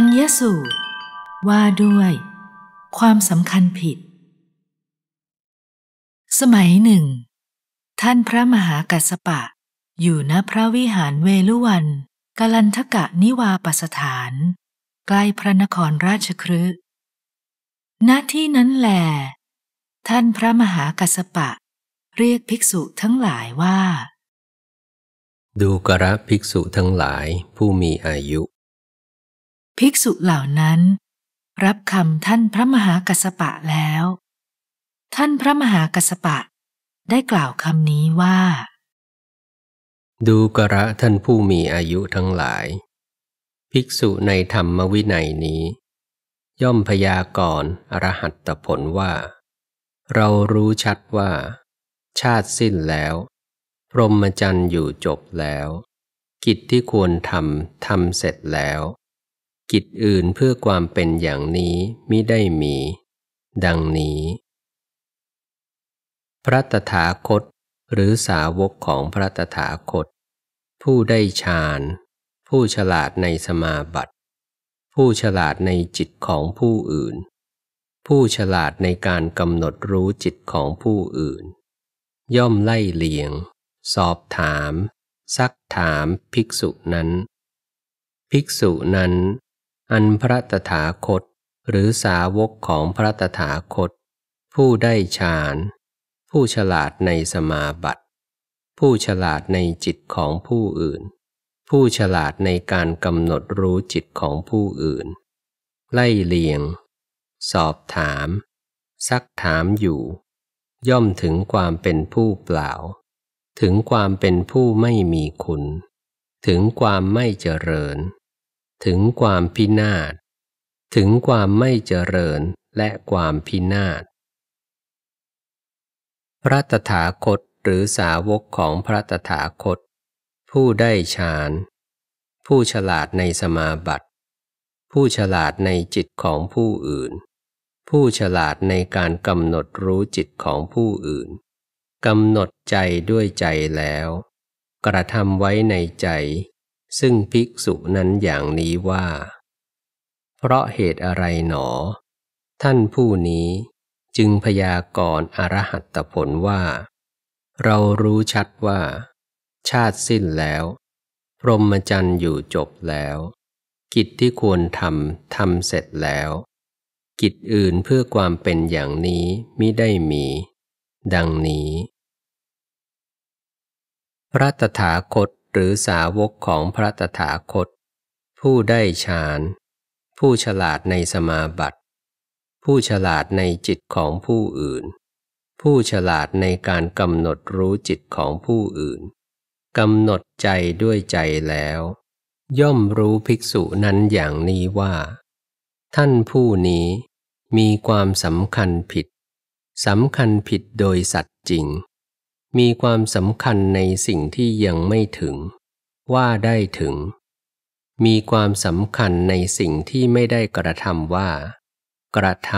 อัญญสูตรว่าด้วย ความสำคัญผิด สมัยหนึ่ง ท่านพระมหากัสปะ อยู่ณพระวิหารเวลุวันกาลันทกะนิวาปสถาน ใกล้พระนครราชครืณที่นั้นแหลท่านพระมหากัสปะ เรียกภิกษุทั้งหลายว่า ดูกระภิกษุทั้งหลายผู้มีอายุภิกษุเหล่านั้น รับคำท่านพระมหากัสปะแล้ว ท่านพระมหากัสปะได้กล่าวคำนี้ว่า ดูกระท่านผู้มีอายุทั้งหลาย ภิกษุในธรรมวินัยนี้ ย่อมพยากรณ์อรหัตผลว่า เรารู้ชัดว่า ชาติสิ้นแล้ว พรหมจรรย์อยู่จบแล้ว กิจที่ควรทำทำเสร็จแล้วกิจอื่นเพื่อความเป็นอย่างนี้ มิได้มี ดังนี้ พระตถาคตหรือสาวกของพระตถาคต ผู้ได้ฌานผู้ฉลาดในสมาบัติ ผู้ฉลาดในจิตของผู้อื่น ผู้ฉลาดในการกำหนดรู้จิตของผู้อื่น ย่อมไล่เลียงสอบถามซักถามภิกษุนั้น ภิกษุนั้นอันพระตถาคตหรือสาวกของพระตถาคต ผู้ได้ฌานผู้ฉลาดในสมาบัติ ผู้ฉลาดในจิตของผู้อื่น ผู้ฉลาดในการกำหนดรู้จิตของผู้อื่น ไล่เลียง สอบถาม ซักถามอยู่ ย่อมถึงความเป็นผู้เปล่า ถึงความเป็นผู้ไม่มีคุณ ถึงความไม่เจริญถึงความพินาศ ถึงความไม่เจริญ และความพินาศ พระตถาคตหรือสาวกของพระตถาคต ผู้ได้ฌาน ผู้ฉลาดในสมาบัติ ผู้ฉลาดในจิตของผู้อื่น ผู้ฉลาดในการกำหนดรู้จิตของผู้อื่นกำหนดใจด้วยใจแล้วกระทำไว้ในใจซึ่งภิกษุนั้นอย่างนี้ว่า เพราะเหตุอะไรหนอ ท่านผู้นี้จึงพยากรณ์อรหัตผลว่า เรารู้ชัดว่า ชาติสิ้นแล้ว พรหมจรรย์อยู่จบแล้ว กิจที่ควรทำทำเสร็จแล้ว กิจอื่นเพื่อความเป็นอย่างนี้มิได้มี ดังนี้ พระตถาคตหรือสาวกของพระตถาคต ผู้ได้ฌานผู้ฉลาดในสมาบัติ ผู้ฉลาดในจิตของผู้อื่น ผู้ฉลาดในการกำหนดรู้จิตของผู้อื่นกำหนดใจด้วยใจแล้ว ย่อมรู้ภิกษุนั้นอย่างนี้ว่า ท่านผู้นี้มีความสำคัญผิดสำคัญผิดโดยสัตว์จริงมีความสำคัญในสิ่งที่ยังไม่ถึงว่าได้ถึง มีความสำคัญในสิ่งที่ไม่ได้กระทำว่า กระท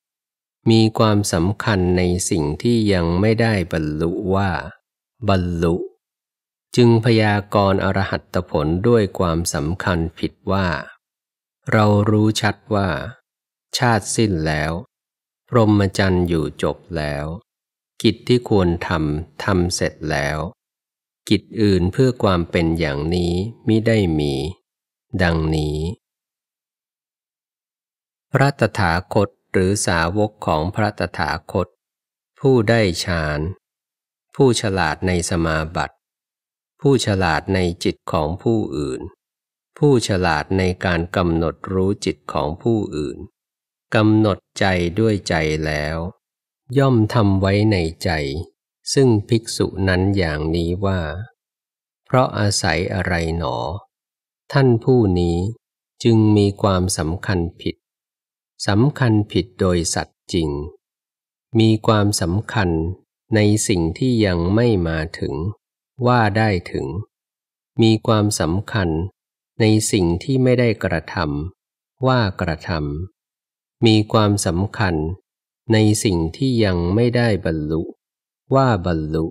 ำมีความสำคัญในสิ่งที่ยังไม่ได้บรรลุว่า บรรลุ จึงพยากรณ์อรหัตผลด้วยความสำคัญผิดว่า เรารู้ชัดว่า ชาติสิ้นแล้ว พรหมจรรย์อยู่จบแล้วกิจที่ควรทำ ทำเสร็จแล้ว กิจอื่นเพื่อความเป็นอย่างนี้มิได้มี ดังนี้ พระตถาคตหรือสาวกของพระตถาคต ผู้ได้ฌาน ผู้ฉลาดในสมาบัติ ผู้ฉลาดในจิตของผู้อื่น ผู้ฉลาดในการกำหนดรู้จิตของผู้อื่นกำหนดใจด้วยใจแล้วย่อมทำไว้ในใจ ซึ่งภิกษุนั้นอย่างนี้ว่า เพราะอาศัยอะไรหนอ ท่านผู้นี้จึงมีความสำคัญผิด สำคัญผิดโดยสัตว์จริง มีความสำคัญในสิ่งที่ยังไม่มาถึง ว่าได้ถึง มีความสำคัญในสิ่งที่ไม่ได้กระทำ ว่ากระทำ มีความสำคัญในสิ่งที่ยังไม่ได้บรรลุว่าบรรลุ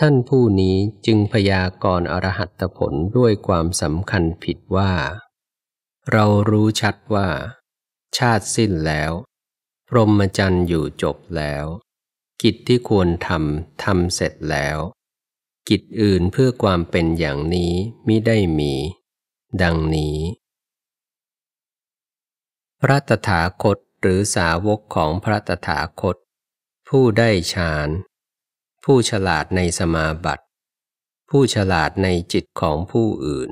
ท่านผู้นี้จึงพยากรณ์อรหัตผลด้วยความสำคัญผิดว่า เรารู้ชัดว่า ชาติสิ้นแล้ว พรหมจรรย์อยู่จบแล้ว กิจที่ควรทำทำเสร็จแล้ว กิจอื่นเพื่อความเป็นอย่างนี้มิได้มี ดังนี้ พระตถาคตหรือสาวกของพระตถาคต ผู้ได้ฌานผู้ฉลาดในสมาบัติ ผู้ฉลาดในจิตของผู้อื่น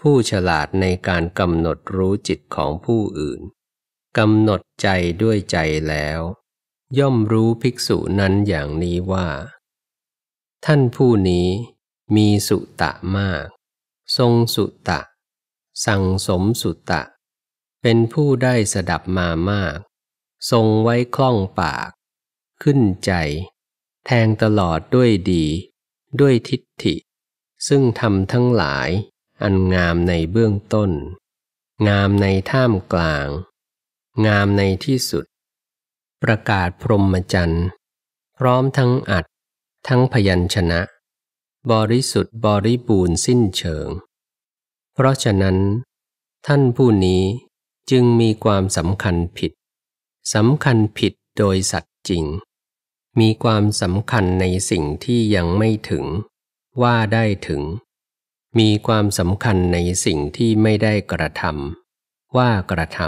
ผู้ฉลาดในการกำหนดรู้จิตของผู้อื่นกำหนดใจด้วยใจแล้ว ย่อมรู้ภิกษุนั้นอย่างนี้ว่า ท่านผู้นี้มีสุตะมาก ทรงสุตะ สั่งสมสุตะเป็นผู้ได้สดับมามาก ทรงไว้คล่องปาก ขึ้นใจ แทงตลอดด้วยดีด้วยทิฏฐิ ซึ่งทำทั้งหลายอันงามในเบื้องต้น งามในท่ามกลาง งามในที่สุด ประกาศพรหมจรรย์พร้อมทั้งอัดทั้งพยัญชนะ บริสุทธิ์บริบูรณ์สิ้นเชิง เพราะฉะนั้น ท่านผู้นี้จึงมีความสำคัญผิด สำคัญผิดโดยสัตว์จริง มีความสำคัญในสิ่งที่ยังไม่ถึง ว่าได้ถึง มีความสำคัญในสิ่งที่ไม่ได้กระทำว่ากระท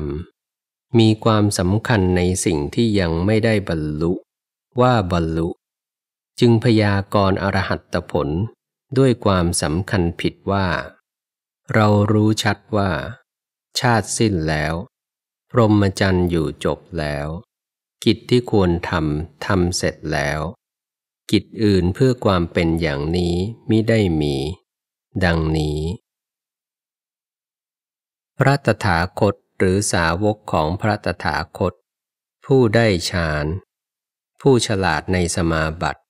ำมีความสำคัญในสิ่งที่ยังไม่ได้บรรลุ ว่าบรรลุ จึงพยากรณ์อรหัตผลด้วยความสำคัญผิดว่า เรารู้ชัดว่าชาติสิ้นแล้ว พรหมจรรย์อยู่จบแล้ว กิจที่ควรทำทำเสร็จแล้ว กิจอื่นเพื่อความเป็นอย่างนี้มิได้มี ดังนี้ พระตถาคตหรือสาวกของพระตถาคต ผู้ได้ฌาน ผู้ฉลาดในสมาบัติ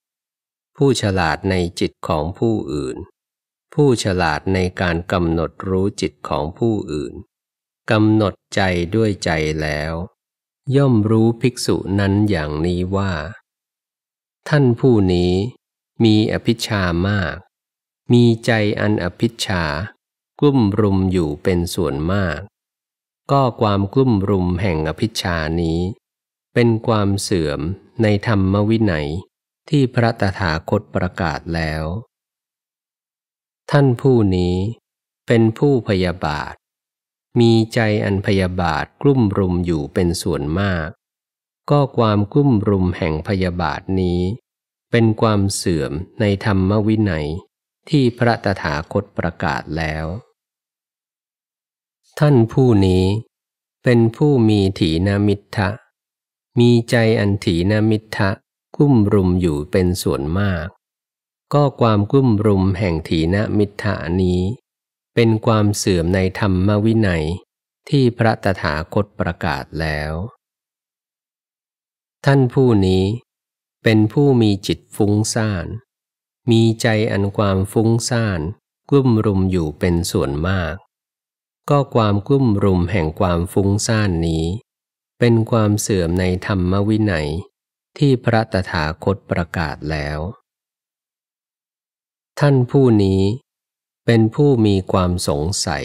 ผู้ฉลาดในจิตของผู้อื่น ผู้ฉลาดในการกำหนดรู้จิตของผู้อื่นกำหนดใจด้วยใจแล้ว ย่อมรู้ภิกษุนั้นอย่างนี้ว่า ท่านผู้นี้มีอภิชามาก มีใจอันอภิชากลุ่มรุมอยู่เป็นส่วนมาก ก็ความกลุ่มรุมแห่งอภิชานี้ เป็นความเสื่อมในธรรมวินัยที่พระตถาคตประกาศแล้ว ท่านผู้นี้เป็นผู้พยาบาทมีใจอันพยาบาทกลุ่มรุมอยู่เป็นส่วนมาก ก็ความกลุ่มรุมแห่งพยาบาทนี้ เป็นความเสื่อมในธรรมวินัยที่พระตถาคตประกาศแล้ว ท่านผู้นี้ เป็นผู้มีถีนามิทะมีใจอันถีนามิทะกุ้มรุมอยู่เป็นส่วนมาก ก็ความกุ้มรุมแห่งถีนมิทะนี้เป็นความเสื่อมในธรรมวินัยที่พระตถาคตประกาศแล้ว ท่านผู้นี้ เป็นผู้มีจิตฟุ้งซ่าน มีใจอันความฟุ้งซ่านกลุ่มรุมอยู่เป็นส่วนมาก ก็ความกลุ่มรุมแห่งความฟุ้งซ่านนี้ เป็นความเสื่อมในธรรมวินัย ที่พระตถาคตประกาศแล้ว ท่านผู้นี้เป็นผู้มีความสงสัย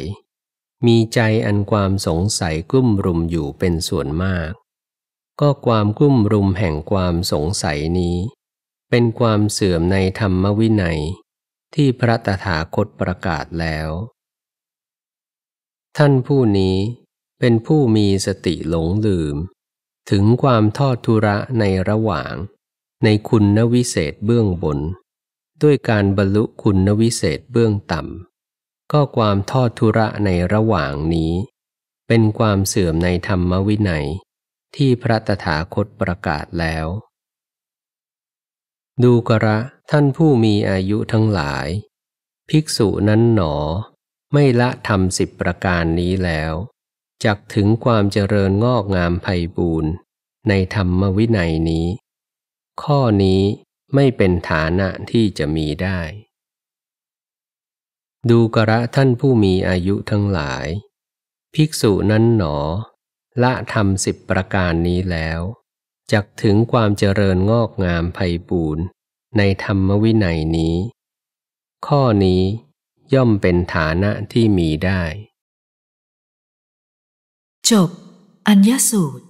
มีใจอันความสงสัยกุ้มรุมอยู่เป็นส่วนมาก ก็ความกุ้มรุมแห่งความสงสัยนี้ เป็นความเสื่อมในธรรมวินัย ที่พระตถาคตประกาศแล้ว ท่านผู้นี้เป็นผู้มีสติหลงลืม ถึงความทอดทุระในระหว่าง ในคุณนวิเศษเบื้องบนด้วยการบรรลุคุณวิเศษเบื้องต่ำก็ความทอดทุระในระหว่างนี้ เป็นความเสื่อมในธรรมวินัย ที่พระตถาคตประกาศแล้ว ดูกระท่านผู้มีอายุทั้งหลาย ภิกษุนั้นหนอ ไม่ละทำสิบประการนี้แล้วจักถึงความเจริญงอกงามไพ่บูรณ์ ในธรรมวินัยนี้ ข้อนี้ไม่เป็นฐานะที่จะมีได้ ดูกระท่านผู้มีอายุทั้งหลาย ภิกษุนั้นหนอละทำสิบประการนี้แล้ว จักถึงความเจริญงอกงามไพ่ปูนในธรรมวินัยนี้ ข้อนี้ย่อมเป็นฐานะที่มีได้ จบ อัญญสูตร